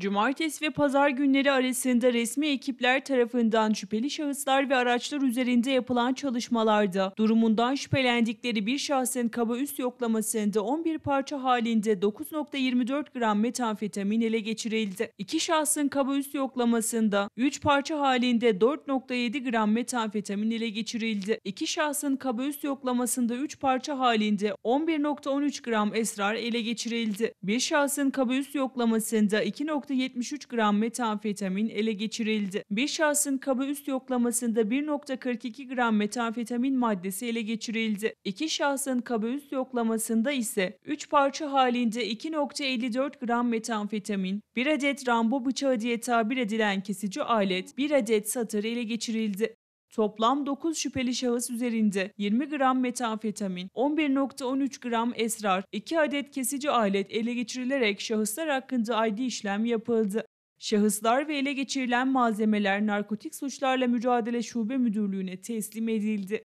Cumartesi ve pazar günleri arasında resmi ekipler tarafından şüpheli şahıslar ve araçlar üzerinde yapılan çalışmalarda durumundan şüphelendikleri bir şahsın kaba üst yoklamasında 11 parça halinde 9.24 gram metamfetamin ele geçirildi. İki şahsın kaba üst yoklamasında 3 parça halinde 4.7 gram metamfetamin ele geçirildi. İki şahsın kaba üst yoklamasında 3 parça halinde 11.13 gram esrar ele geçirildi. Bir şahsın kaba üst yoklamasında 2. 1.73 gram metamfetamin ele geçirildi. Bir şahsın kaba üst yoklamasında 1.42 gram metamfetamin maddesi ele geçirildi. İki şahsın kaba üst yoklamasında ise 3 parça halinde 2.54 gram metamfetamin, 1 adet rambo bıçağı diye tabir edilen kesici alet, 1 adet satır ele geçirildi toplam 9 şüpheli şahıs üzerinde 20 gram metamfetamin, 11.13 gram esrar, 2 adet kesici alet ele geçirilerek şahıslar hakkında ID işlem yapıldı. Şahıslar ve ele geçirilen malzemeler Narkotik Suçlarla Mücadele Şube Müdürlüğü'ne teslim edildi.